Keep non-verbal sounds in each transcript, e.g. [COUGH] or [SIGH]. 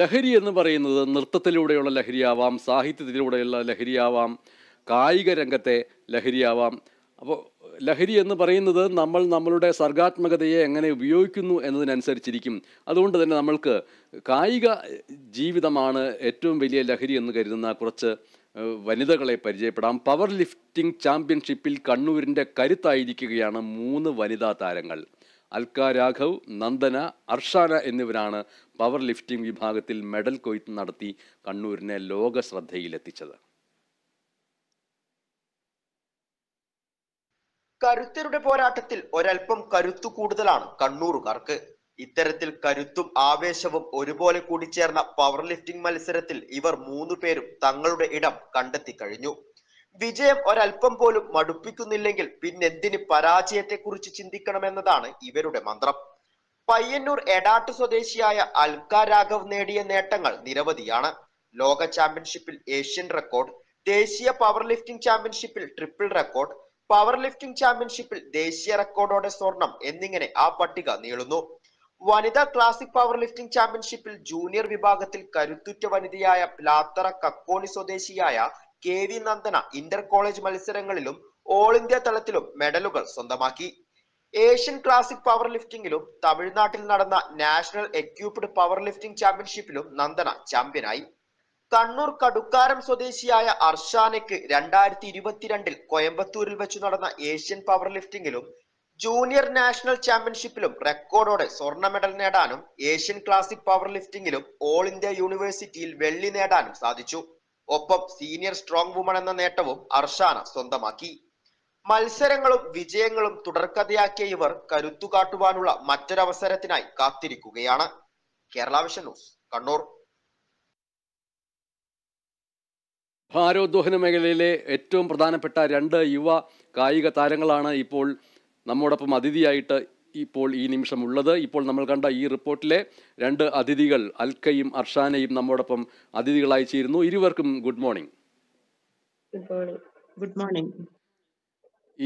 ലഹരി എന്ന് പറയുന്നത് നൃത്തത്തിലൂടെയുള്ള ലഹരിയാവാം സാഹിത്യത്തിലൂടെയുള്ള ലഹരിയാവാം കായിക രംഗത്തെ ലഹരിയാവാം അപ്പോൾ ലഹരി എന്ന് പറയുന്നത് നമ്മൾ നമ്മളുടെ സർഗാത്മകതയെ എങ്ങനെ ഉപയോഗിക്കുന്നു എന്നതിനനുസരിച്ചിരിക്കും അതുകൊണ്ട് തന്നെ നമ്മൾക്ക് കായിക ജീവിതമാണ് ഏറ്റവും വലിയ ലഹരി എന്ന് കരുതുന്ന കുറച്ച് വനിതകളെ പരിചയപ്പെടാം പവർ ലിഫ്റ്റിംഗ് ചാമ്പ്യൻഷിപ്പിൽ കണ്ണൂരിൻ്റെ കരുത്തായിരിക്കുകയാണ് മൂന്ന് വനിതാ താരങ്ങൾ അൽക്ക രാഘവ് നന്ദന അർഷാന എന്നിവരാണ് പവർ ലിഫ്റ്റിംഗ് വിഭാഗത്തിൽ മെഡൽ കൊയ്ത്ത് നടത്തി കണ്ണൂരിനെ ലോക ശ്രദ്ധയിലെത്തിച്ചത് കരുത്തരുടെ പോരാട്ടത്തിൽ ഒരൽപ്പം കരുത്തു കൂടുതലാണ് കണ്ണൂറുകാർക്ക് ഇത്തരത്തിൽ കരുത്തും ആവേശവും ഒരുപോലെ കൂടിച്ചേർന്ന പവർ ലിഫ്റ്റിംഗ് മത്സരത്തിൽ ഇവർ മൂന്നു പേരും തങ്ങളുടെ ഇടം കണ്ടെത്തി കഴിഞ്ഞു വിജയം ഒരല്പം പോലും മടുപ്പിക്കുന്നില്ലെങ്കിൽ പിന്നെന്തിന് പരാജയത്തെക്കുറിച്ച് ചിന്തിക്കണമെന്നതാണ് ഇവരുടെ മന്ത്രം പയ്യന്നൂർ എടാട്ട് സ്വദേശിയായ അൽക്ക രാഘവ് നേടിയ നേട്ടങ്ങൾ നിരവധിയാണ് ലോക ചാമ്പ്യൻഷിപ്പിൽ ഏഷ്യൻ റെക്കോർഡ് ദേശീയ പവർ ലിഫ്റ്റിംഗ് ചാമ്പ്യൻഷിപ്പിൽ ട്രിപ്പിൾ റെക്കോർഡ് പവർ ലിഫ്റ്റിംഗ് ചാമ്പ്യൻഷിപ്പിൽ ദേശീയ റെക്കോർഡോടെ സ്വർണം എന്നിങ്ങനെ ആ പട്ടിക നീളുന്നു വനിതാ ക്ലാസിക് പവർ ലിഫ്റ്റിംഗ് ചാമ്പ്യൻഷിപ്പിൽ ജൂനിയർ വിഭാഗത്തിൽ കരുത്തുറ്റ വനിതയായ പ്ലാത്തറ കക്കോണി സ്വദേശിയായ K V Nandana inter college മത്സരങ്ങളിലും ഓൾ ഇന്ത്യ തലത്തിലും മെഡലുകൾ സ്വന്തമാക്കി ഏഷ്യൻ ക്ലാസിക് പവർ ലിഫ്റ്റിംഗിലും തമിഴ്നാട്ടിൽ നടന്ന നാഷണൽ എക്യൂപ്ഡ് പവർ ലിഫ്റ്റിംഗ് ചാമ്പ്യൻഷിപ്പിലും നന്ദന ചാമ്പ്യനായി കണ്ണൂർ കടുക്കാരം സ്വദേശിയായ അർഷാനയ്ക്ക് രണ്ടായിരത്തി ഇരുപത്തിരണ്ടിൽ കോയമ്പത്തൂരിൽ വെച്ച് നടന്ന ഏഷ്യൻ പവർ ലിഫ്റ്റിംഗിലും ജൂനിയർ നാഷണൽ ചാമ്പ്യൻഷിപ്പിലും റെക്കോർഡോടെ സ്വർണ്ണ മെഡൽ നേടാനും ഏഷ്യൻ ക്ലാസിക് പവർ ലിഫ്റ്റിംഗിലും ഓൾ ഇന്ത്യ യൂണിവേഴ്സിറ്റിയിൽ വെള്ളി നേടാനും സാധിച്ചു ഒപ്പം സീനിയർ സ്ട്രോങ് വുമൺ എന്ന നേട്ടവും അർഷാന സ്വന്തമാക്കി മത്സരങ്ങളും വിജയങ്ങളും തുടർക്കഥയാക്കിയ ഇവർ കരുത്തുകാട്ടുവാനുള്ള മറ്റൊരവസരത്തിനായി കാത്തിരിക്കുകയാണ് കേരള വിഷൻ ന്യൂസ് കണ്ണൂർ ഭാരോദ്വഹന മേഖലയിലെ ഏറ്റവും പ്രധാനപ്പെട്ട രണ്ട് യുവ കായിക താരങ്ങളാണ് ഇപ്പോൾ നമ്മോടൊപ്പം അതിഥിയായിട്ട് ഇപ്പോൾ ഈ നിമിഷം ഉള്ളത് ഇപ്പോൾ നമ്മൾ കണ്ട ഈ റിപ്പോർട്ടിലെ രണ്ട് അതിഥികൾ അൽക്കയും അർഷാനയും നമ്മോടൊപ്പം അതിഥികളായി ചേരുന്നു ഇരുവർക്കും ഗുഡ് മോർണിംഗ് ഗുഡ് മോർണിംഗ്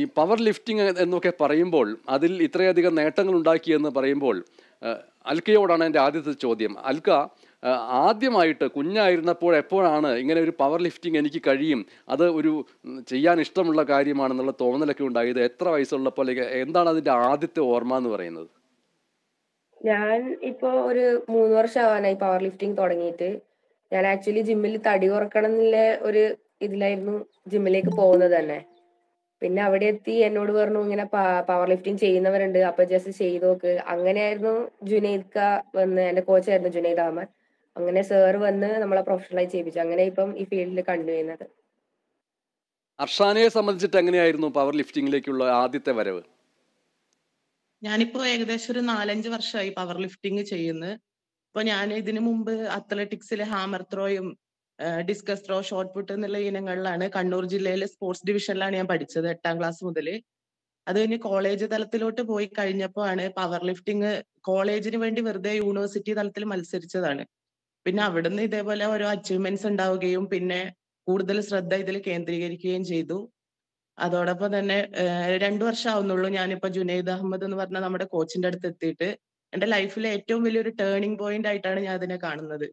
ഈ പവർ ലിഫ്റ്റിംഗ് എന്നൊക്കെ പറയുമ്പോൾ അതിൽ ഇത്രയധികം നേട്ടങ്ങൾ ഉണ്ടാക്കിയെന്ന് പറയുമ്പോൾ അൽക്കയോടാണ് എൻ്റെ ആദ്യത്തെ ചോദ്യം അൽക്ക ആദ്യമായിട്ട് കുഞ്ഞായിരുന്നപ്പോൾ എപ്പോഴാണ് ഇങ്ങനെ ഒരു പവർ ലിഫ്റ്റിംഗ് എനിക്ക് കഴിയും അത് ഒരു ചെയ്യാൻ ഇഷ്ടമുള്ള കാര്യമാണെന്നുള്ള തോന്നലൊക്കെ ഉണ്ടായത് എത്ര വയസ്സുള്ളപ്പോൾ എന്താണ് അതിന്റെ ആദ്യത്തെ ഓർമ്മ എന്ന് പറയുന്നത് ഞാൻ ഇപ്പോ ഒരു മൂന്ന് വർഷം ആവാനായി പവർ ലിഫ്റ്റിംഗ് തുടങ്ങിയിട്ട് ഞാൻ ആക്ച്വലി ജിമ്മിൽ തടി കുറക്കണം എന്നുള്ള ഒരു ഇതിലായിരുന്നു ജിമ്മിലേക്ക് പോകുന്നത് തന്നെ പിന്നെ അവിടെ എത്തി എന്നോട് പറഞ്ഞു ഇങ്ങനെ പവർ ലിഫ്റ്റിംഗ് ചെയ്യുന്നവരുണ്ട് അപ്പൊ ജസ്റ്റ് ചെയ്തു നോക്ക് അങ്ങനെയായിരുന്നു ജുനൈദ് ക വന്ന് എന്റെ കോച്ചായിരുന്നു ജുനൈദ് അഹമ്മദ് അങ്ങനെ സാർ വന്ന് നമ്മളെ പ്രൊഫഷണലായി ചെയ്യിപ്പിച്ചു അങ്ങനെ ഇപ്പം ഈ ഫീൽഡിൽ കണ്ടു ചെയ്യുന്നത് അർഷാനയെ സംബന്ധിച്ചിട്ട് എങ്ങനെയായിരുന്നു പവർ ലിഫ്റ്റിംഗിലേക്കുള്ള ആദ്യത്തെ വരവ് ഞാനിപ്പോ ഏകദേശം ഒരു നാലഞ്ച് വർഷമായി പവർ ലിഫ്റ്റിംഗ് ചെയ്യുന്നു അപ്പൊ ഞാൻ ഇതിനു മുമ്പ് അത്ലറ്റിക്സിൽ ഹാമർ ത്രോയും ഡിസ്കസ് ത്രോ ഷോർട്ട് പുട്ട് എന്നുള്ള ഇനങ്ങളിലാണ് കണ്ണൂർ ജില്ലയിലെ സ്പോർട്സ് ഡിവിഷനിലാണ് ഞാൻ പഠിച്ചത് എട്ടാം ക്ലാസ് മുതൽ അത് കഴിഞ്ഞ് കോളേജ് തലത്തിലോട്ട് പോയി കഴിഞ്ഞപ്പോ ആണ് പവർ ലിഫ്റ്റിംഗ് കോളേജിന് വേണ്ടി വെറുതെ യൂണിവേഴ്സിറ്റി തലത്തിൽ മത്സരിച്ചതാണ് പിന്നെ അവിടുന്ന് ഇതേപോലെ ഓരോ അച്ചീവ്മെന്റ്സ് ഉണ്ടാവുകയും പിന്നെ കൂടുതൽ ശ്രദ്ധ ഇതിൽ കേന്ദ്രീകരിക്കുകയും ചെയ്തു അതോടൊപ്പം തന്നെ രണ്ടു വർഷം ആവുന്നുള്ളൂ ഞാനിപ്പോ ജുനൈദ് അഹമ്മദ് എന്ന് പറഞ്ഞ നമ്മുടെ കോച്ചിന്റെ അടുത്ത് എത്തിയിട്ട് എന്റെ ലൈഫിലെ ഏറ്റവും വലിയൊരു ടേണിംഗ് പോയിന്റ് ആയിട്ടാണ് ഞാൻ അതിനെ കാണുന്നത്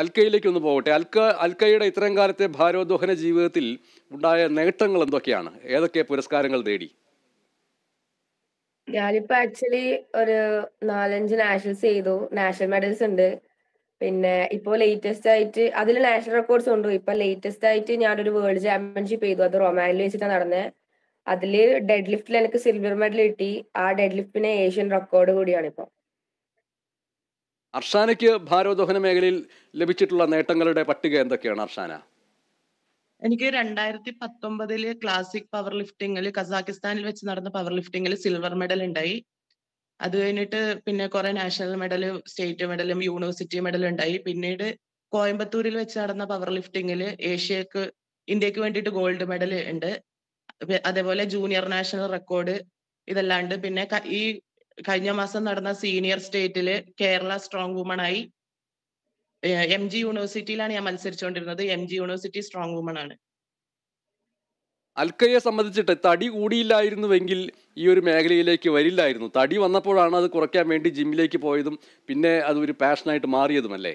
അൽക്കയിലേക്ക് ഒന്ന് പോകട്ടെ അൽക്ക അൽക്കയുടെ ഇത്രയും കാലത്തെ ഭാരോദ്വഹന ജീവിതത്തിൽ ഉണ്ടായ നേട്ടങ്ങൾ എന്തൊക്കെയാണ് ഏതൊക്കെ പുരസ്കാരങ്ങൾ തേടി ഞാനിപ്പോ ആക്ച്വലി ഒരു നാലഞ്ച് നാഷണൽസ് ചെയ്തു നാഷണൽ മെഡൽസ് ഉണ്ട് പിന്നെ ഇപ്പൊ ലേറ്റസ്റ്റ് ആയിട്ട് അതിൽ നാഷണൽ റെക്കോർഡ്സ് ഉണ്ട് ഇപ്പൊ ലേറ്റസ്റ്റ് ആയിട്ട് ഞാനൊരു വേൾഡ് ചാമ്പ്യൻഷിപ്പ് ചെയ്തു അത് റൊമാനിൽ വെച്ചിട്ടാണ് നടന്നത് അതിൽ ഡെഡ് ലിഫ്റ്റിൽ എനിക്ക് സിൽവർ മെഡൽ കിട്ടി ആ ഡെഡ് ലിഫ്റ്റിന് ഏഷ്യൻ റെക്കോർഡ് കൂടിയാണ് ഇപ്പൊ അർഷാനയ്ക്ക് ഭാരോദ്വഹന മേഖലയിൽ ലഭിച്ചിട്ടുള്ള നേട്ടങ്ങളുടെ പട്ടിക എന്തൊക്കെയാണ് അർഷാന എനിക്ക് രണ്ടായിരത്തി പത്തൊമ്പതില് ക്ലാസിക് പവർ ലിഫ്റ്റിംഗിൽ കസാക്കിസ്ഥാനിൽ വെച്ച് നടന്ന പവർ ലിഫ്റ്റിംഗിൽ സിൽവർ മെഡൽ ഉണ്ടായി അത് കഴിഞ്ഞിട്ട് പിന്നെ കുറെ നാഷണൽ മെഡൽ സ്റ്റേറ്റ് മെഡലും യൂണിവേഴ്സിറ്റി മെഡലും ഉണ്ടായി പിന്നീട് കോയമ്പത്തൂരിൽ വെച്ച് നടന്ന പവർ ലിഫ്റ്റിംഗിൽ ഏഷ്യക്ക് ഇന്ത്യക്ക് വേണ്ടിയിട്ട് ഗോൾഡ് മെഡൽ ഉണ്ട് അതേപോലെ ജൂനിയർ നാഷണൽ റെക്കോർഡ് ഉണ്ട് പിന്നെ ഈ കഴിഞ്ഞ മാസം നടന്ന സീനിയർ സ്റ്റേറ്റില് കേരള സ്ട്രോങ് വുമൺ ആയി എം ജി യൂണിവേഴ്സിറ്റിയിലാണ് ഞാൻ മത്സരിച്ചുകൊണ്ടിരുന്നത് M G university strong woman ആണ് അൽക്കയെ സംബന്ധിച്ചിട്ട് തടി കൂടിയില്ലായിരുന്നുവെങ്കിൽ ഈ ഒരു മേഖലയിലേക്ക് വരില്ലായിരുന്നു തടി വന്നപ്പോഴാണ് അത് കുറയ്ക്കാൻ വേണ്ടി ജിമ്മിലേക്ക് പോയതും പിന്നെ അത് ഒരു പാഷനായിട്ട് മാറിയതും അല്ലേ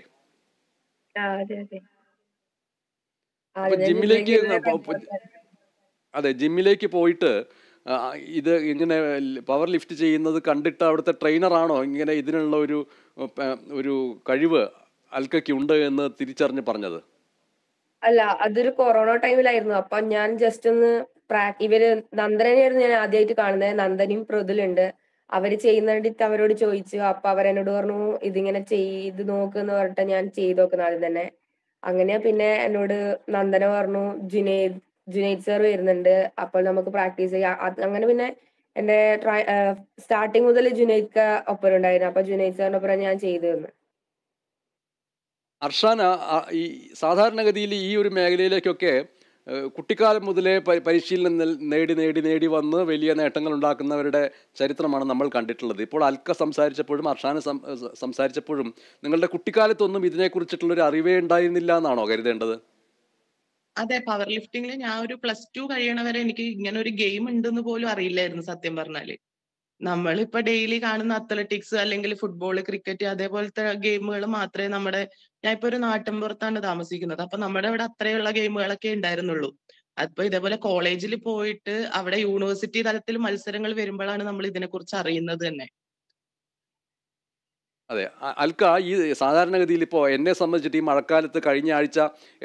ജിമ്മിലേക്ക് അതെ ജിമ്മിലേക്ക് പോയിട്ട് ഇത് ഇങ്ങനെ പവർ ലിഫ്റ്റ് ചെയ്യുന്നത് കണ്ടിട്ട് അവിടുത്തെ ട്രെയിനറാണോ ഇങ്ങനെ ഇതിനുള്ള ഒരു ഒരു കഴിവ് ഉണ്ട് എന്ന് തിരിച്ചറിഞ്ഞ് പറഞ്ഞത് അല്ല അതൊരു കൊറോണ ടൈമിലായിരുന്നു അപ്പൊ ഞാൻ ജസ്റ്റ് ഒന്ന് ഇവര് നന്ദനെയായിരുന്നു ഞാൻ ആദ്യമായിട്ട് കാണുന്നത് നന്ദനും പ്രതുലുണ്ട് അവര് ചെയ്യുന്നിട്ട് അവരോട് ചോദിച്ചു അപ്പൊ അവരെന്നോട് പറഞ്ഞു ഇതിങ്ങനെ ചെയ്ത് നോക്കുന്ന പറഞ്ഞിട്ട് ഞാൻ ചെയ്ത് നോക്കുന്ന ആദ്യം തന്നെ അങ്ങനെ പിന്നെ എന്നോട് നന്ദന പറഞ്ഞു ജുനൈദ് ജുനൈദ് സർ വരുന്നുണ്ട് അപ്പോൾ നമുക്ക് പ്രാക്ടീസ് ചെയ്യാം അങ്ങനെ പിന്നെ എന്റെ സ്റ്റാർട്ടിങ് മുതൽ ജുനൈദ്ക്ക് ഒപ്പം ഉണ്ടായിരുന്നു അപ്പൊ ജുനൈദ് സാറിനൊപ്പം ഞാൻ ചെയ്തു തന്നു അർഷാന ഈ സാധാരണഗതിയിൽ ഈ ഒരു മേഖലയിലേക്കൊക്കെ കുട്ടിക്കാലം മുതലേ പരിശീലനം നേടി നേടി നേടി വന്ന് വലിയ നേട്ടങ്ങൾ ഉണ്ടാക്കുന്നവരുടെ ചരിത്രമാണ് നമ്മൾ കണ്ടിട്ടുള്ളത് ഇപ്പോൾ അൽക്ക സംസാരിച്ചപ്പോഴും അർഷാന സംസാരിച്ചപ്പോഴും നിങ്ങളുടെ കുട്ടിക്കാലത്തൊന്നും ഒരു അറിവേ ഉണ്ടായിരുന്നില്ല എന്നാണോ കരുതേണ്ടത് അതെ പവർ ലിഫ്റ്റിംഗിൽ ഞാൻ ഒരു പ്ലസ് ടു കഴിയണവരെ എനിക്ക് ഇങ്ങനെ ഒരു ഗെയിം ഉണ്ടെന്ന് പോലും അറിയില്ലായിരുന്നു സത്യം പറഞ്ഞാല് നമ്മളിപ്പോ ഡെയിലി കാണുന്ന അത്ലറ്റിക്സ് അല്ലെങ്കിൽ ഫുട്ബോൾ ക്രിക്കറ്റ് അതേപോലത്തെ ഗെയിമുകൾ മാത്രമേ നമ്മുടെ ഞാൻ ഇപ്പൊ ഒരു നാട്ടിൻപുറത്താണ് താമസിക്കുന്നത് അപ്പൊ നമ്മുടെ ഇവിടെ അത്രയുള്ള ഗെയിമുകളൊക്കെ ഉണ്ടായിരുന്നുള്ളൂ അപ്പൊ ഇതേപോലെ കോളേജിൽ പോയിട്ട് അവിടെ യൂണിവേഴ്സിറ്റി തലത്തിൽ മത്സരങ്ങൾ വരുമ്പോഴാണ് നമ്മൾ ഇതിനെ കുറിച്ച് അറിയുന്നത് തന്നെ അതെ അൽക്ക ഈ സാധാരണഗതിയിൽ ഇപ്പോൾ എന്നെ സംബന്ധിച്ചിട്ട് ഈ മഴക്കാലത്ത് കഴിഞ്ഞ ആഴ്ച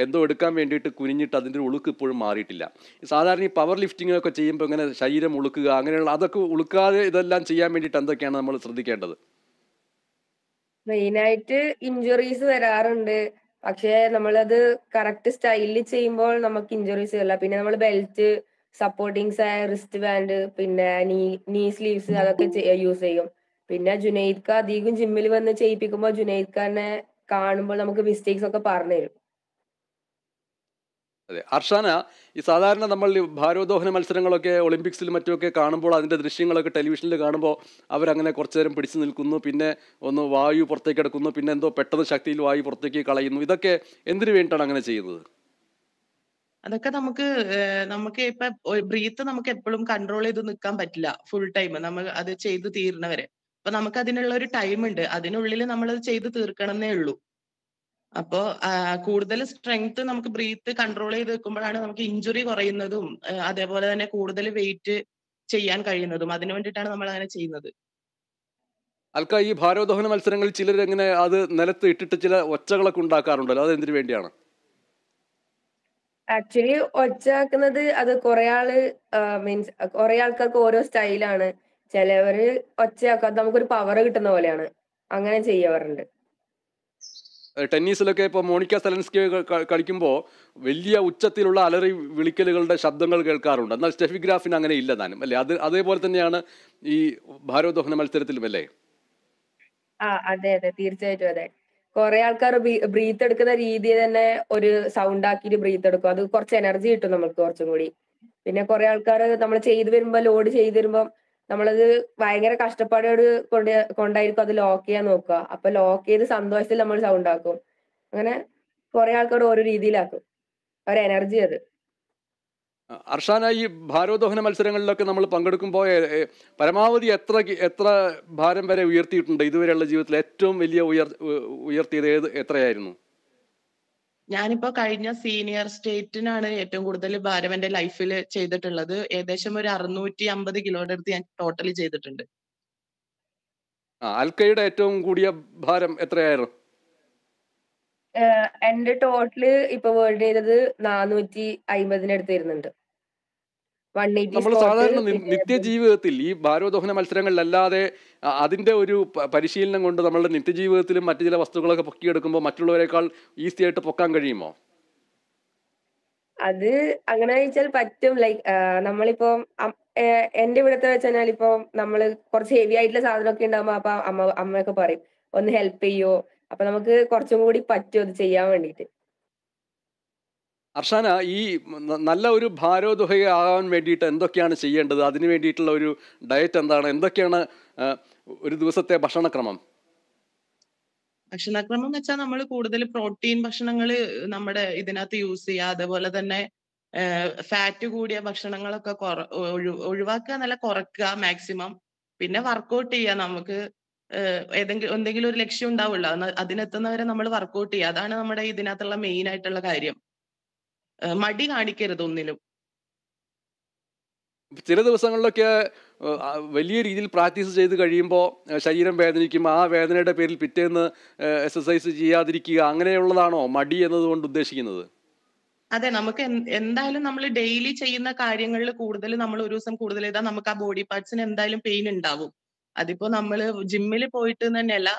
എന്തോ എടുക്കാൻ വേണ്ടിയിട്ട് കുനിഞ്ഞിട്ട് അതിൻ്റെ ഉളുക്ക് ഇപ്പോഴും മാറിയിട്ടില്ല സാധാരണ ഈ പവർ ലിഫ്റ്റിംഗ് ഒക്കെ ചെയ്യുമ്പോൾ ഇങ്ങനെ ശരീരം ഉളുക്കുക അങ്ങനെയുള്ള അതൊക്കെ ഉളുക്കാതെ ഇതെല്ലാം ചെയ്യാൻ വേണ്ടിയിട്ട് എന്തൊക്കെയാണ് നമ്മൾ ശ്രദ്ധിക്കേണ്ടത് മെയിനായിട്ട് ഇഞ്ചുറീസ് വരാറുണ്ട് പക്ഷേ നമ്മളത് കറക്റ്റ് സ്റ്റൈലിൽ ചെയ്യുമ്പോൾ നമുക്ക് ഇഞ്ചുറീസ് വരില്ല പിന്നെ നമ്മൾ ബെൽറ്റ് സപ്പോർട്ടിങ്സ് ആയ റിസ്റ്റ് ബാൻഡ് പിന്നെ നീ നീ സ്ലീവ്സ് അതൊക്കെ യൂസ് ചെയ്യും പിന്നെ ജുനൈദ് ഖാ അധികം ജിമ്മിൽ വന്ന് ചെയ്യിപ്പിക്കുമ്പോ ജുനൈദ് ഖാനെ കാണുമ്പോൾ നമുക്ക് മിസ്റ്റേക്സ് ഒക്കെ പറഞ്ഞു തരും അതെ അർഷാന ഈ സാധാരണ നമ്മൾ ഭാരോദോഹന മത്സരങ്ങളൊക്കെ ഒളിമ്പിക്സിൽ മറ്റുമൊക്കെ കാണുമ്പോൾ അതിന്റെ ദൃശ്യങ്ങളൊക്കെ ടെലിവിഷനിൽ കാണുമ്പോൾ അവരങ്ങനെ കുറച്ചു നേരം പിടിച്ചു നിൽക്കുന്നു പിന്നെ ഒന്ന് വായു പുറത്തേക്ക് എടുക്കുന്നു പിന്നെ എന്തോ പെട്ടെന്ന് ശക്തിയിൽ വായു പുറത്തേക്ക് കളയുന്നു ഇതൊക്കെ എന്തിനു വേണ്ടിട്ടാണ് അങ്ങനെ ചെയ്യുന്നത് അതൊക്കെ നമുക്ക് നമുക്ക് ഇപ്പൊ ബ്രീത്ത് നമുക്ക് എപ്പോഴും കൺട്രോൾ ചെയ്ത് നിൽക്കാൻ പറ്റില്ല ഫുൾ ടൈം നമ്മൾ അത് ചെയ്ത് തീരണവരെ അപ്പൊ നമുക്ക് അതിനുള്ള ഒരു ടൈം ഉണ്ട് അതിനുള്ളിൽ നമ്മൾ അത് ചെയ്ത് തീർക്കണമെന്നേ ഉള്ളൂ അപ്പോ കൂടുതൽ സ്ട്രെങ്ത് നമുക്ക് ബ്രീത്ത് കൺട്രോൾ ചെയ്ത് വെക്കുമ്പോഴാണ് നമുക്ക് ഇഞ്ചുറി കുറയുന്നതും അതേപോലെ തന്നെ കൂടുതൽ വെയിറ്റ് ചെയ്യാൻ കഴിയുന്നതും അതിനു വേണ്ടിയിട്ടാണ് നമ്മൾ അങ്ങനെ ചെയ്യുന്നത് അൽക്ക ഈ ഭാരോദ്വഹന മത്സരങ്ങളിൽ ചിലർ എങ്ങനെ അത് നിലത്ത് ഇട്ടിട്ട് ചില ഒച്ചകളൊക്കെ ഉണ്ടാക്കാറുണ്ടല്ലോ അത് എന്തിനു വേണ്ടിയാണ് ആക്ച്വലി ഒച്ചാക്കുന്നത് അത് കുറെ ആള് മീൻസ് കുറെ ആൾക്കാർക്ക് ഓരോ സ്റ്റൈലാണ് ചിലവര് ഒച്ചയാക്കാത്ത നമുക്കൊരു പവർ കിട്ടുന്ന പോലെയാണ് അങ്ങനെ ചെയ്യാറുണ്ട് ടെന്നീസിലൊക്കെ ഇപ്പൊ മോണിക്ക സെലൻസ്കി കളിക്കുമ്പോ വലിയ ഉച്ചത്തിലുള്ള അലറി വിളിക്കലുകളുടെ ശബ്ദങ്ങൾ കേൾക്കാറുണ്ട് എന്നാൽ സ്റ്റെഫി ഗ്രാഫിന് അങ്ങനെ ഇല്ല താനും അല്ലെ അത് അതേപോലെ തന്നെയാണ് ഈ ഭാരോദ്വഹന മത്സരത്തിലും അല്ലേ ആ അതെ അതെ തീർച്ചയായിട്ടും അതെ കുറെ ആൾക്കാർ ബ്രീത്ത് എടുക്കുന്ന രീതി തന്നെ ഒരു സൗണ്ട് ആക്കിയിട്ട് ബ്രീത്ത് എടുക്കും അത് കുറച്ച് എനർജി കിട്ടും നമുക്ക് കുറച്ചും കൂടി പിന്നെ കുറെ ആൾക്കാർ നമ്മൾ ചെയ്തു വരുമ്പോ ലോഡ് ചെയ്തു വരുമ്പോ നമ്മളത് ഭയങ്കര കഷ്ടപ്പാടോട് കൊണ്ട് കൊണ്ടായിരിക്കും അത് ലോക്ക് ചെയ്യാൻ നോക്കുക അപ്പൊ ലോക്ക് ചെയ്ത് സന്തോഷത്തിൽ നമ്മൾ സൗണ്ട് ആക്കും അങ്ങനെ കൊറേ ആൾക്കാർ ഓരോ രീതിയിലാക്കും ഒരു എനർജി അത് അർഷാന ഈ ഭാരോദ്വഹന മത്സരങ്ങളിലൊക്കെ നമ്മൾ പങ്കെടുക്കുമ്പോൾ പരമാവധി എത്ര എത്ര ഭാരം വരെ ഉയർത്തിയിട്ടുണ്ട് ഇതുവരെയുള്ള ജീവിതത്തിൽ ഏറ്റവും വലിയ ഉയർ ഉയർത്തിയത് ഏത് എത്രയായിരുന്നു ഞാനിപ്പോ കഴിഞ്ഞ സീനിയർ സ്റ്റേറ്റിനാണ് ഏറ്റവും കൂടുതൽ ഭാരം എന്റെ ലൈഫിൽ ചെയ്തിട്ടുള്ളത് ഏകദേശം ഒരു അറുന്നൂറ്റി അമ്പത് കിലോയുടെ അടുത്ത് ഞാൻ ടോട്ടലി ചെയ്തിട്ടുണ്ട് അൽക്കയുടെ ഏറ്റവും കൂടിയ ഭാരം എത്രയായിരുന്നു എന്റെ ടോട്ടല് ഇപ്പൊ വേൾഡ് ചെയ്തത് നാനൂറ്റി അയിമ്പതിനടുത്ത് വരുന്നുണ്ട് നമ്മൾ സാധാരണ നിത്യ ജീവിതത്തിൽ ഈ ഭാരോദ്വഹന മത്സരങ്ങളിലല്ലാതെ അതിന്റെ ഒരു പരിശീലനം കൊണ്ട് നമ്മളുടെ നിത്യജീവിതത്തിലും മറ്റു ചില വസ്തുക്കളൊക്കെ പൊക്കിയെടുക്കുമ്പോൾ മറ്റുള്ളവരെക്കാൾ ഈസി ആയിട്ട് പൊക്കാൻ കഴിയുമോ അത് അങ്ങനെ വെച്ചാൽ പറ്റും ലൈക്ക് നമ്മളിപ്പോ എന്റെ ഇവിടുത്തെ വെച്ചാൽ ഇപ്പൊ നമ്മള് കുറച്ച് ഹെവി ആയിട്ടുള്ള സാധനമൊക്കെ ഉണ്ടാകുമ്പോ അപ്പൊ അമ്മ അമ്മയൊക്കെ പറയും ഒന്ന് ഹെൽപ്പ് ചെയ്യോ അപ്പൊ നമുക്ക് കുറച്ചും കൂടി പറ്റും അത് ചെയ്യാൻ വേണ്ടിട്ട് അർഷാന ഈ നല്ല ഒരു ഭാരോദ്വഹയാകാൻ വേണ്ടിയിട്ട് എന്തൊക്കെയാണ് ചെയ്യേണ്ടത് അതിന് വേണ്ടിയിട്ടുള്ള ഒരു ഡയറ്റ് എന്താണ് എന്തൊക്കെയാണ് ഒരു ദിവസത്തെ ഭക്ഷണക്രമം ഭക്ഷണക്രമം എന്ന് വെച്ചാൽ നമ്മൾ കൂടുതൽ പ്രോട്ടീൻ ഭക്ഷണങ്ങൾ നമ്മുടെ ഇതിനകത്ത് യൂസ് ചെയ്യുക അതുപോലെ തന്നെ ഫാറ്റ് കൂടിയ ഭക്ഷണങ്ങളൊക്കെ ഒഴിവാക്കുക നല്ല കുറക്കുക മാക്സിമം പിന്നെ വർക്കൗട്ട് ചെയ്യുക നമുക്ക് ഏതെങ്കിലും എന്തെങ്കിലും ഒരു ലക്ഷ്യം ഉണ്ടാവുള്ളൂ അതിനെത്തുന്നവരെ നമ്മൾ വർക്കൗട്ട് ചെയ്യുക അതാണ് നമ്മുടെ ഇതിനകത്തുള്ള മെയിൻ ആയിട്ടുള്ള കാര്യം മടി കാണിക്കരുത് ഒന്നിലും ചില ദിവസങ്ങളിലൊക്കെ വലിയ രീതിയിൽ പ്രാക്ടീസ് ചെയ്ത് കഴിയുമ്പോൾ ശരീരം വേദനിക്കും ആ വേദനയുടെ പേരിൽ പിറ്റേന്ന് എക്സസൈസ് ചെയ്യാതിരിക്കുക അങ്ങനെയുള്ളതാണോ മടി എന്നതുകൊണ്ട് ഉദ്ദേശിക്കുന്നത് അതെ നമുക്ക് എന്തായാലും നമ്മൾ ഡെയിലി ചെയ്യുന്ന കാര്യങ്ങളിൽ കൂടുതൽ നമ്മൾ ഒരു ദിവസം കൂടുതൽ ചെയ്താൽ നമുക്ക് ആ ബോഡി പാർട്സിന് എന്തായാലും പെയിൻ ഉണ്ടാവും അതിപ്പോ നമ്മൾ ജിമ്മിൽ പോയിട്ട് തന്നെയല്ല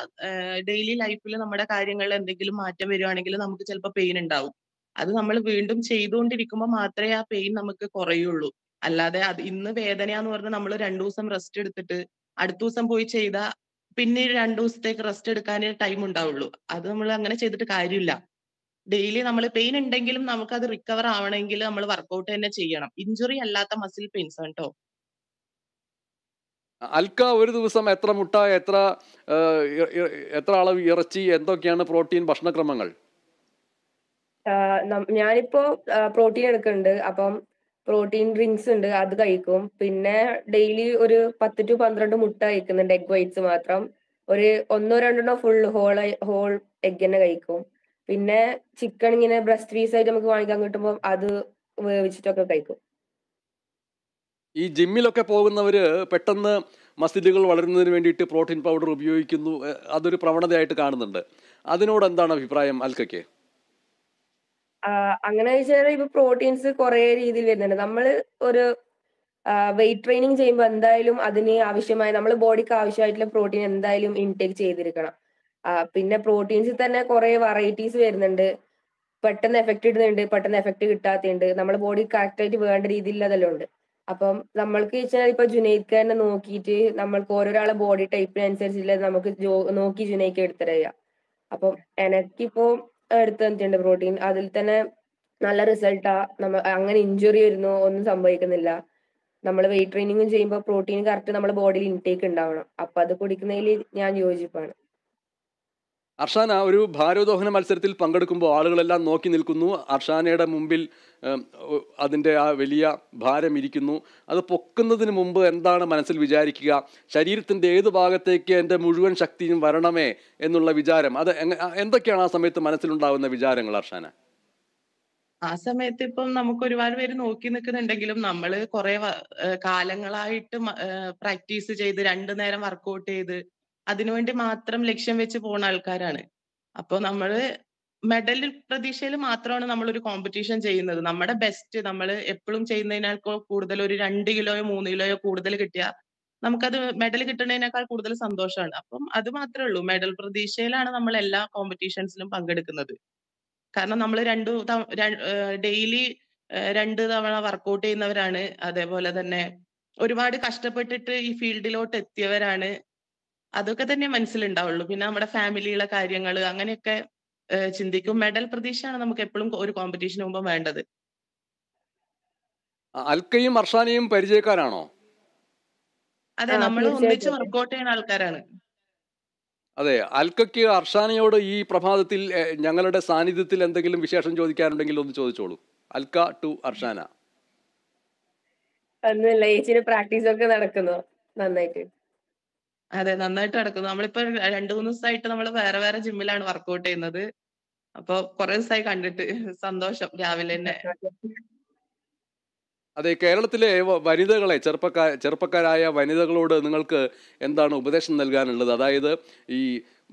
ഡെയിലി ലൈഫിൽ നമ്മുടെ കാര്യങ്ങളിൽ എന്തെങ്കിലും മാറ്റം വരുവാണെങ്കിൽ നമുക്ക് ചിലപ്പോൾ പെയിൻ ഉണ്ടാവും അത് നമ്മൾ വീണ്ടും ചെയ്തുകൊണ്ടിരിക്കുമ്പോൾ മാത്രമേ ആ പെയിൻ നമുക്ക് കുറയുള്ളൂ അല്ലാതെ അത് ഇന്ന് വേദനയാന്ന് പറഞ്ഞാൽ നമ്മൾ രണ്ടു ദിവസം റെസ്റ്റ് എടുത്തിട്ട് അടുത്ത ദിവസം പോയി ചെയ്താൽ പിന്നെ രണ്ടു ദിവസത്തേക്ക് റെസ്റ്റ് എടുക്കാനേ ടൈം ഉണ്ടാവുള്ളൂ അത് നമ്മൾ അങ്ങനെ ചെയ്തിട്ട് കാര്യമില്ല ഡെയിലി നമ്മൾ പെയിൻ ഉണ്ടെങ്കിലും നമുക്ക് അത് റിക്കവർ ആവണമെങ്കിൽ നമ്മൾ വർക്കൗട്ട് തന്നെ ചെയ്യണം ഇഞ്ചുറി അല്ലാത്ത മസിൽ പെയിൻസ് ആണ് കേട്ടോ അൽക്ക ഒരു ദിവസം എത്ര മുട്ട എത്ര എത്ര അളവ് ഇറച്ചി എന്തൊക്കെയാണ് പ്രോട്ടീൻ ഭക്ഷണക്രമങ്ങൾ ഞാനിപ്പോ പ്രോട്ടീൻ എടുക്കുന്നുണ്ട് അപ്പം പ്രോട്ടീൻ ഡ്രിങ്ക്സ് ഉണ്ട് അത് കഴിക്കും പിന്നെ ഡെയിലി ഒരു പത്ത് ടു പന്ത്രണ്ട് മുട്ട കഴിക്കുന്നുണ്ട് എഗ് വൈറ്റ്സ് മാത്രം ഒരു ഒന്നോ രണ്ടെണ്ണോ ഫുൾ ഹോൾ ഹോൾ എഗ് തന്നെ കഴിക്കും പിന്നെ ചിക്കൻ ഇങ്ങനെ ബ്രസ്റ്റ് പീസ് ആയിട്ട് നമുക്ക് വാങ്ങിക്കാൻ കിട്ടുമ്പോൾ അത് വേവിച്ചിട്ടൊക്കെ കഴിക്കും ഈ ജിമ്മിലൊക്കെ പോകുന്നവര് പെട്ടെന്ന് മസിലുകൾ വളരുന്നതിന് വേണ്ടിയിട്ട് പ്രോട്ടീൻ പൗഡർ ഉപയോഗിക്കുന്നു അതൊരു പ്രവണതയായിട്ട് കാണുന്നുണ്ട് അതിനോട് എന്താണ് അഭിപ്രായം അൽക്കയ്ക്ക് അങ്ങനെ വെച്ചാൽ ഇപ്പൊ പ്രോട്ടീൻസ് കുറെ രീതിയിൽ വരുന്നുണ്ട് നമ്മൾ ഒരു വെയിറ്റ് ട്രെയിനിങ് ചെയ്യുമ്പോൾ എന്തായാലും അതിന് ആവശ്യമായ നമ്മൾ ബോഡിക്ക് ആവശ്യമായിട്ടുള്ള പ്രോട്ടീൻ എന്തായാലും ഇൻടേക്ക് ചെയ്തിരിക്കണം പിന്നെ പ്രോട്ടീൻസിൽ തന്നെ കുറെ വെറൈറ്റീസ് വരുന്നുണ്ട് പെട്ടെന്ന് എഫക്റ്റ് ഇടുന്നുണ്ട് പെട്ടെന്ന് എഫക്റ്റ് കിട്ടാത്തതുണ്ട് നമ്മുടെ ബോഡി കറക്റ്റായിട്ട് വേണ്ട രീതിയിൽ അതെല്ലാം ഉണ്ട് അപ്പം നമ്മൾക്ക് വെച്ചാൽ ഇപ്പൊ ജുനൈദ്ക്ക് തന്നെ നോക്കിയിട്ട് നമ്മൾക്ക് ഓരോരാളെ ബോഡി ടൈപ്പിനനുസരിച്ചുള്ള നമുക്ക് നോക്കി ജുനൈക്ക് എടുത്തിടുക അപ്പം എനിക്കിപ്പോ എടുത്ത് പ്രോട്ടീൻ അതിൽ തന്നെ നല്ല റിസൾട്ടാ നമ്മ അങ്ങനെ ഇഞ്ചുറി വരുന്നു ഒന്നും സംഭവിക്കുന്നില്ല നമ്മൾ വെയിറ്റ് ട്രെയിനിങ് ചെയ്യുമ്പോൾ പ്രോട്ടീൻ കറക്റ്റ് നമ്മുടെ ബോഡിയിൽ ഇൻടേക്ക് ഉണ്ടാവണം അപ്പൊ അത് കുടിക്കുന്നതിൽ ഞാൻ യോജിപ്പാണ് അർഷാന ഒരു ഭാരോദോഹന മത്സരത്തിൽ പങ്കെടുക്കുമ്പോൾ ആളുകളെല്ലാം നോക്കി നിൽക്കുന്നു അർഷാനയുടെ മുമ്പിൽ അതിൻ്റെ ആ വലിയ ഭാരം ഇരിക്കുന്നു അത് പൊക്കുന്നതിന് മുമ്പ് എന്താണ് മനസ്സിൽ വിചാരിക്കുക ശരീരത്തിൻ്റെ ഏത് ഭാഗത്തേക്ക് എൻ്റെ മുഴുവൻ ശക്തിയും വരണമേ എന്നുള്ള വിചാരം അത് എന്തൊക്കെയാണ് ആ സമയത്ത് മനസ്സിലുണ്ടാകുന്ന വിചാരങ്ങൾ അർഷാന ആ സമയത്ത് ഇപ്പം നമുക്ക് ഒരുപാട് പേര് നോക്കി നിൽക്കുന്നുണ്ടെങ്കിലും നമ്മൾ കുറെ കാലങ്ങളായിട്ട് പ്രാക്ടീസ് ചെയ്ത് രണ്ടു നേരം വർക്കൗട്ട് ചെയ്ത് അതിനുവേണ്ടി മാത്രം ലക്ഷ്യം വെച്ച് പോണ ആൾക്കാരാണ് അപ്പോൾ നമ്മൾ മെഡൽ പ്രതീക്ഷയിൽ മാത്രമാണ് നമ്മൾ ഒരു കോമ്പറ്റീഷൻ ചെയ്യുന്നത് നമ്മുടെ ബെസ്റ്റ് നമ്മൾ എപ്പോഴും ചെയ്യുന്നതിനേക്കാൾ കൂടുതൽ ഒരു രണ്ട് കിലോയോ മൂന്ന് കിലോയോ കൂടുതൽ കിട്ടിയാൽ നമുക്കത് മെഡൽ കിട്ടുന്നതിനേക്കാൾ കൂടുതൽ സന്തോഷമാണ് അപ്പം അത് മാത്രമേ ഉള്ളൂ മെഡൽ പ്രതീക്ഷയിലാണ് നമ്മൾ എല്ലാ കോമ്പറ്റീഷൻസിലും പങ്കെടുക്കുന്നത് കാരണം നമ്മൾ രണ്ടു ഡെയിലി രണ്ട് തവണ വർക്കൗട്ട് ചെയ്യുന്നവരാണ് അതേപോലെ തന്നെ ഒരുപാട് കഷ്ടപ്പെട്ടിട്ട് ഈ ഫീൽഡിലോട്ട് എത്തിയവരാണ് അതൊക്കെ തന്നെ മനസ്സിലുണ്ടാവുള്ളൂ പിന്നെ നമ്മുടെ ഫാമിലിയിലെ കാര്യങ്ങൾ അങ്ങനെയൊക്കെ ചിന്തിക്കും മെഡൽ പ്രതീക്ഷയാണ് നമുക്ക് എപ്പോഴും ഒരു കോമ്പറ്റീഷൻ മുമ്പ് വേണ്ടത് അൽക്കയും അർഷാനയും പരിചയക്കാരാണോ അതെ നമ്മൾ ഒന്നിച്ച് വർക്ക്ഔട്ട് ചെയ്യുന്ന ആൾക്കാരാണ് അതെ അൽക്കയ്ക്ക് അർഷാനയോട് ഈ പ്രഭാതത്തിൽ ഞങ്ങളുടെ സാന്നിധ്യത്തിൽ എന്തെങ്കിലും വിശേഷം ചോദിക്കാനുണ്ടെങ്കിൽ ഒന്ന് ചോദിച്ചോളൂ അൽക്ക ടു അർഷാന ഒന്നുമില്ല ഏച്ചിന് പ്രാക്ടീസ് ഒക്കെ നടക്കുന്നു നന്നായിട്ട് അതെ നന്നായിട്ട് നടക്കുന്നു നമ്മളിപ്പോ രണ്ടു മൂന്ന് ദിവസമായിട്ട് നമ്മൾ വേറെ വേറെ ജിമ്മിലാണ് വർക്ക്ഔട്ട് ചെയ്യുന്നത് അപ്പൊ കുറെ ദിവസമായി കണ്ടിട്ട് സന്തോഷം രാവിലെ തന്നെ [LAUGHS] അതെ കേരളത്തിലെ വനിതകളെ ചെറുപ്പക്കാർ ചെറുപ്പക്കാരായ വനിതകളോട് നിങ്ങൾക്ക് എന്താണ് ഉപദേശം നൽകാനുള്ളത് അതായത് ഈ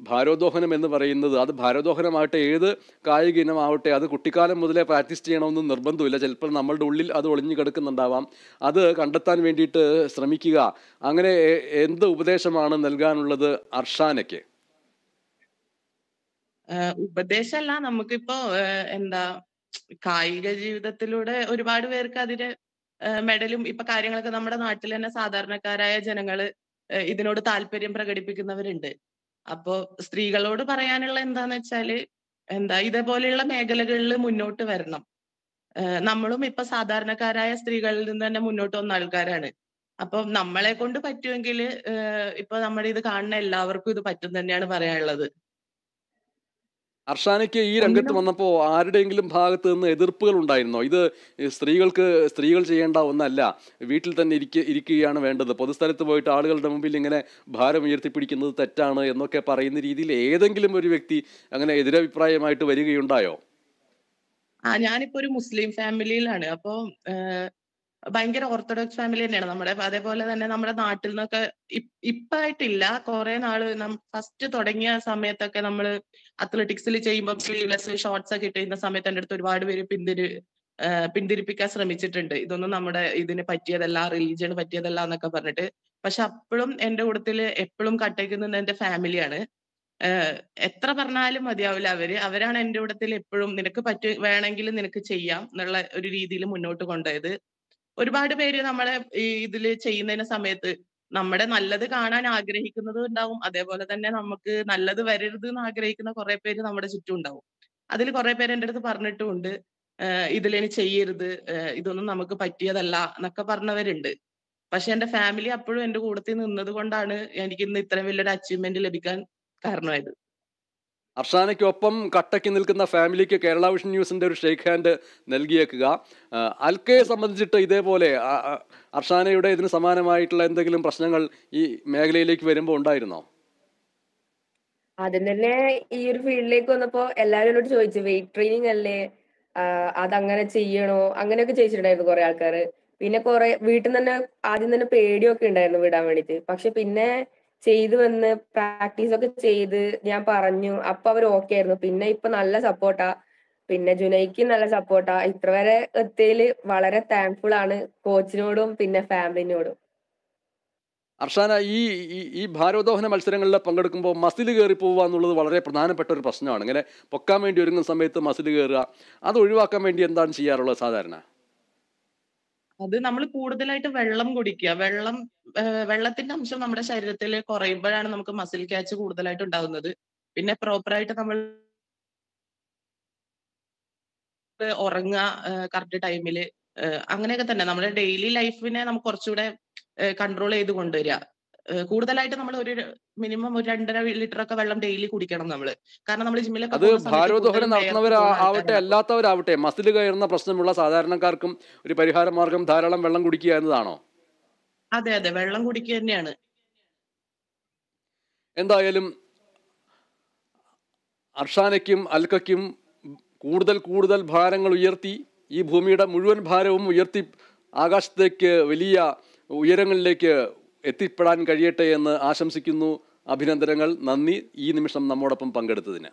ഭാരോദ്വഹനം എന്ന് പറയുന്നത് അത് ഭാരോദ്വഹനമാവട്ടെ ഏത് കായിക ഇനമാവട്ടെ അത് കുട്ടിക്കാലം മുതലേ പ്രാക്ടീസ് ചെയ്യണമെന്ന് നിർബന്ധമില്ല ചിലപ്പോൾ നമ്മളുടെ ഉള്ളിൽ അത് ഒളിഞ്ഞു കിടക്കുന്നുണ്ടാവാം അത് കണ്ടെത്താൻ വേണ്ടിയിട്ട് ശ്രമിക്കുക അങ്ങനെ എന്ത് ഉപദേശമാണ് നൽകാനുള്ളത് അർഷാനയ്ക്ക് ഉപദേശമല്ല നമുക്കിപ്പോ എന്താ കായിക ജീവിതത്തിലൂടെ ഒരുപാട് പേർക്ക് അതിന് മെഡലും ഇപ്പൊ കാര്യങ്ങളൊക്കെ നമ്മുടെ നാട്ടിൽ തന്നെ സാധാരണക്കാരായ ജനങ്ങള് ഇതിനോട് താല്പര്യം പ്രകടിപ്പിക്കുന്നവരുണ്ട് അപ്പോ സ്ത്രീകളോട് പറയാനുള്ള എന്താന്ന് വെച്ചാല് എന്താ ഇതേപോലെയുള്ള മേഖലകളിൽ മുന്നോട്ട് വരണം നമ്മളും ഇപ്പൊ സാധാരണക്കാരായ സ്ത്രീകളിൽ നിന്ന് തന്നെ മുന്നോട്ട് വന്ന ആൾക്കാരാണ് അപ്പൊ നമ്മളെ കൊണ്ട് പറ്റുമെങ്കിൽ ഇപ്പൊ നമ്മുടെ ഇത് കാണുന്ന എല്ലാവർക്കും ഇത് പറ്റും തന്നെയാണ് പറയാനുള്ളത് അർഷാനയ്ക്ക് ഈ രംഗത്ത് വന്നപ്പോൾ ആരുടെയെങ്കിലും ഭാഗത്ത് നിന്ന് എതിർപ്പുകൾ ഉണ്ടായിരുന്നോ ഇത് സ്ത്രീകൾക്ക് സ്ത്രീകൾ ചെയ്യേണ്ട ഒന്നല്ല വീട്ടിൽ തന്നെ ഇരിക്കുകയാണ് വേണ്ടത് പൊതുസ്ഥലത്ത് പോയിട്ട് ആളുകളുടെ മുമ്പിൽ ഇങ്ങനെ ഭാരം ഉയർത്തിപ്പിടിക്കുന്നത് തെറ്റാണ് എന്നൊക്കെ പറയുന്ന രീതിയിൽ ഏതെങ്കിലും ഒരു വ്യക്തി അങ്ങനെ എതിരഭിപ്രായമായിട്ട് വരികയുണ്ടായോ ആ ഞാനിപ്പോ ഒരു മുസ്ലിം ഫാമിലിയിലാണ് അപ്പോ ഭയങ്കര ഓർത്തഡോക്സ് ഫാമിലി തന്നെയാണ് നമ്മുടെ അതേപോലെ തന്നെ നമ്മുടെ നാട്ടിൽ നിന്നൊക്കെ ഇപ്പായിട്ടില്ല കുറെ നാള് ഫസ്റ്റ് തുടങ്ങിയ സമയത്തൊക്കെ നമ്മൾ അത്ലറ്റിക്സിൽ ചെയ്യുമ്പോൾ സ്ലീവ്ലെസ് ഷോർട്സ് ഒക്കെ ഇട്ടിരുന്ന സമയത്ത് എൻ്റെ അടുത്ത് ഒരുപാട് പേര് പിന്തിരി പിന്തിരിപ്പിക്കാൻ ശ്രമിച്ചിട്ടുണ്ട് ഇതൊന്നും നമ്മുടെ ഇതിന് പറ്റിയതല്ല റിലീജിയന് പറ്റിയതല്ല എന്നൊക്കെ പറഞ്ഞിട്ട് പക്ഷെ അപ്പോഴും എൻ്റെ കൂട്ടത്തില് എപ്പോഴും കട്ടയ്ക്കുന്നത് എൻ്റെ ഫാമിലിയാണ് എത്ര പറഞ്ഞാലും മതിയാവില്ല അവര് അവരാണ് എൻ്റെ കൂട്ടത്തിൽ എപ്പോഴും നിനക്ക് പറ്റു വേണമെങ്കിൽ നിനക്ക് ചെയ്യാം എന്നുള്ള ഒരു രീതിയിൽ മുന്നോട്ട് കൊണ്ടുപോയത് ഒരുപാട് പേര് നമ്മളെ ഈ ഇതില് ചെയ്യുന്നതിന് സമയത്ത് നമ്മുടെ നല്ലത് കാണാൻ ആഗ്രഹിക്കുന്നതും ഉണ്ടാവും അതേപോലെ തന്നെ നമുക്ക് നല്ലത് വരരുത് എന്ന് ആഗ്രഹിക്കുന്ന കുറെ പേര് നമ്മുടെ ചുറ്റും ഉണ്ടാവും അതിൽ കുറെ പേര് എൻ്റെ അടുത്ത് പറഞ്ഞിട്ടുമുണ്ട് ഇതിലിനി ചെയ്യരുത് ഇതൊന്നും നമുക്ക് പറ്റിയതല്ല എന്നൊക്കെ പറഞ്ഞവരുണ്ട് പക്ഷെ എൻ്റെ ഫാമിലി അപ്പോഴും എൻ്റെ കൂടത്തിൽ നിന്നത് കൊണ്ടാണ് എനിക്ക് ഇന്ന് ഇത്രയും വലിയൊരു അച്ചീവ്മെന്റ് ലഭിക്കാൻ കാരണമായത് അഫ്സാനയ്ക്കൊപ്പം കട്ടയ്ക്ക് നിൽക്കുന്ന ഫാമിലിക്ക് കേരള വിഷൻ ന്യൂസിൻ്റെ ഒരു ഷേക്ക് ഹാൻഡ് നൽകിയേക്കുക അൽക്കയെ സംബന്ധിച്ചിട്ട് ഇതേപോലെ അർഷാനയുടെ ഇതിന് സമാനമായിട്ടുള്ള എന്തെങ്കിലും പ്രശ്നങ്ങൾ ഈ മേഖലയിലേക്ക് വരുമ്പോൾ ഉണ്ടായിരുന്നോ ആദ്യം തന്നെ ഈ ഒരു ഫീൽഡിലേക്ക് വന്നപ്പോ എല്ലാവരും എന്നോട് ചോദിച്ചു വെയിറ്റ് ട്രെയിനിങ് അല്ലേ അതങ്ങനെ ചെയ്യണോ അങ്ങനെയൊക്കെ ചോദിച്ചിട്ടുണ്ടായിരുന്നു കുറെ ആൾക്കാർ പിന്നെ കുറെ വീട്ടിൽ നിന്ന് തന്നെ ആദ്യം തന്നെ പേടിയൊക്കെ ഉണ്ടായിരുന്നു വിടാൻ വേണ്ടിട്ട് പക്ഷെ പിന്നെ ചെയ്തു വന്ന് പ്രാക്ടീസ് ഒക്കെ ചെയ്ത് ഞാൻ പറഞ്ഞു അപ്പൊ അവർ ഓക്കെ ആയിരുന്നു പിന്നെ ഇപ്പൊ നല്ല സപ്പോർട്ടാ പിന്നെ ജുനൈക്ക് നല്ല സപ്പോർട്ടാ ഇത്ര വരെ എത്തിയതിൽ വളരെ താങ്ക്ഫുൾ ആണ് കോച്ചിനോടും പിന്നെ ഫാമിലിനോടും അർഷാന ഈ ഈ ഭാരോദ്വഹന മത്സരങ്ങളിൽ പങ്കെടുക്കുമ്പോൾ മസിൽ കയറി പോവുക എന്നുള്ളത് വളരെ പ്രധാനപ്പെട്ട ഒരു പ്രശ്നമാണ് ഇങ്ങനെ പൊക്കാൻ വേണ്ടി ഒരുങ്ങുന്ന സമയത്ത് മസിൽ കയറുക അത് ഒഴിവാക്കാൻ വേണ്ടി എന്താണ് ചെയ്യാറുള്ളത് സാധാരണ അത് നമ്മൾ കൂടുതലായിട്ട് വെള്ളം കുടിക്കുക വെള്ളം വെള്ളത്തിന്റെ അംശം നമ്മുടെ ശരീരത്തിൽ കുറയുമ്പോഴാണ് നമുക്ക് മസിൽ ക്യാച്ച് കൂടുതലായിട്ട് ഉണ്ടാകുന്നത് പിന്നെ പ്രോപ്പറായിട്ട് നമ്മൾ ഉറങ്ങുക കറക്റ്റ് ടൈമില് അങ്ങനെയൊക്കെ തന്നെ നമ്മുടെ ഡെയിലി ലൈഫിനെ നമുക്ക് കുറച്ചുകൂടെ കൺട്രോൾ ചെയ്ത് കൊണ്ടുവരിക കൂടുതലായിട്ട് നമ്മൾ ഒരു മിനിമം ഒരു രണ്ടര ലിറ്റർ ഒക്കെ വെള്ളം ഡെയിലി കുടിക്കണം നമ്മൾ കാരണം നമ്മൾ ജിമ്മിലൊക്കെ അത് ഭാരോദ്വഹനം നടത്തുന്നവരാവട്ടെ അല്ലാത്തവരാവട്ടെ മസിൽ കയറുന്ന പ്രശ്നമുള്ള സാധാരണക്കാർക്കും ഒരു പരിഹാര മാർഗം ധാരാളം വെള്ളം കുടിക്കുക എന്നതാണോ അതെ അതെ വെള്ളം കുടിക്കുക തന്നെയാണ് എന്തായാലും അർഷാനയ്ക്കും അൽക്കയ്ക്കും കൂടുതൽ കൂടുതൽ ഭാരങ്ങൾ ഉയർത്തി ഈ ഭൂമിയുടെ മുഴുവൻ ഭാരവും ഉയർത്തി ആകാശത്തേക്ക് വലിയ ഉയരങ്ങളിലേക്ക് എത്തിപ്പെടാൻ കഴിയട്ടെ എന്ന് ആശംസിക്കുന്നു അഭിനന്ദനങ്ങൾ നന്ദി ഈ നിമിഷം നമ്മോടൊപ്പം പങ്കെടുത്തതിന്